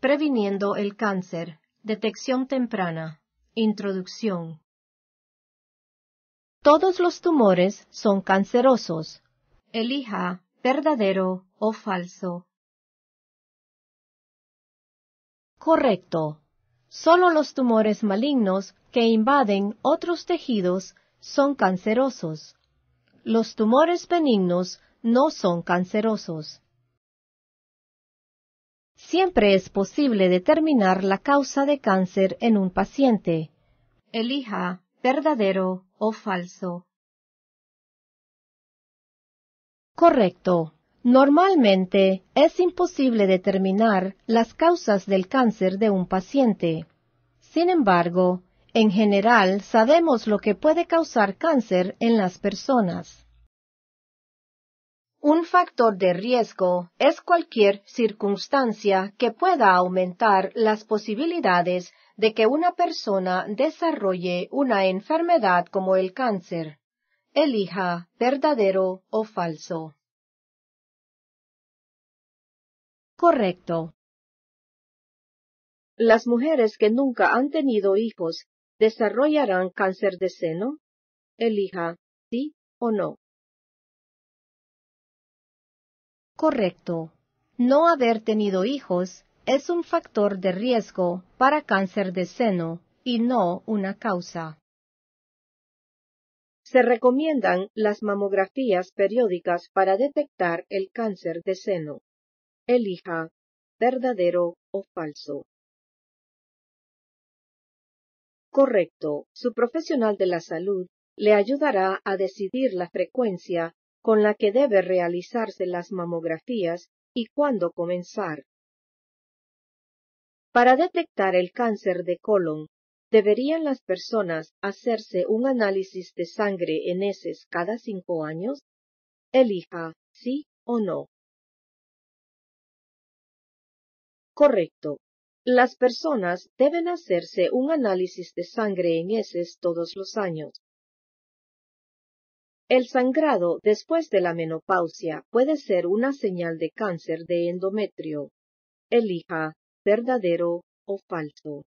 Previniendo el cáncer. Detección temprana. Introducción. Todos los tumores son cancerosos. Elija verdadero o falso. Correcto. Solo los tumores malignos que invaden otros tejidos son cancerosos. Los tumores benignos no son cancerosos. Siempre es posible determinar la causa de cáncer en un paciente. Elija verdadero o falso. Correcto. Normalmente es imposible determinar las causas del cáncer de un paciente. Sin embargo, en general, sabemos lo que puede causar cáncer en las personas. Un factor de riesgo es cualquier circunstancia que pueda aumentar las posibilidades de que una persona desarrolle una enfermedad como el cáncer. Elija verdadero o falso. Correcto. Las mujeres que nunca han tenido hijos desarrollarán cáncer de seno? Elija sí o no. Correcto. No haber tenido hijos es un factor de riesgo para cáncer de seno y no una causa. Se recomiendan las mamografías periódicas para detectar el cáncer de seno. Elija verdadero o falso correcto, su profesional de la salud le ayudará a decidir la frecuencia con la que debe realizarse las mamografías y cuándo comenzar. Para detectar el cáncer de colon, ¿deberían las personas hacerse un análisis de sangre en heces cada cinco años? Elija sí o no. Correcto. Las personas deben hacerse un análisis de sangre en heces todos los años. El sangrado después de la menopausia puede ser una señal de cáncer de endometrio. Elija verdadero o falso.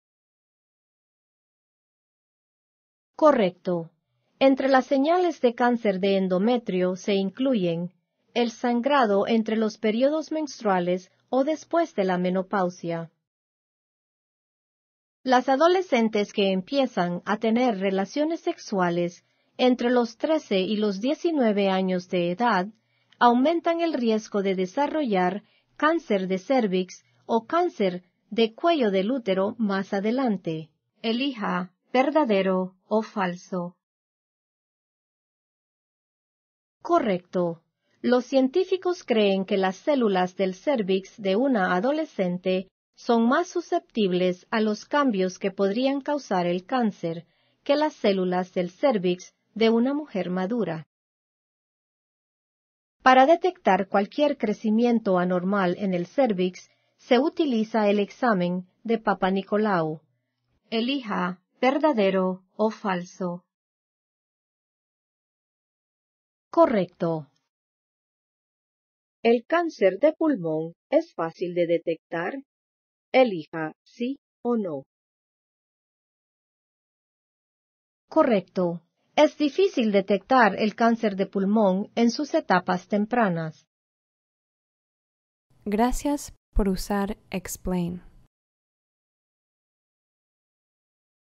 Correcto. Entre las señales de cáncer de endometrio se incluyen el sangrado entre los periodos menstruales o después de la menopausia las adolescentes que empiezan a tener relaciones sexuales entre los 13 y los 19 años de edad aumentan el riesgo de desarrollar cáncer de cervix o cáncer de cuello del útero más adelante. Elija verdadero o falso. Correcto. Los científicos creen que las células del cervix de una adolescente son más susceptibles a los cambios que podrían causar el cáncer que las células del cérvix de una mujer madura. Para detectar cualquier crecimiento anormal en el cérvix, se utiliza el examen de Papa Nicolau. Elija verdadero o falso. Correcto. El cáncer de pulmón es fácil de detectar Elija sí o no. Correcto. Es difícil detectar el cáncer de pulmón en sus etapas tempranas. Gracias por usar Explain.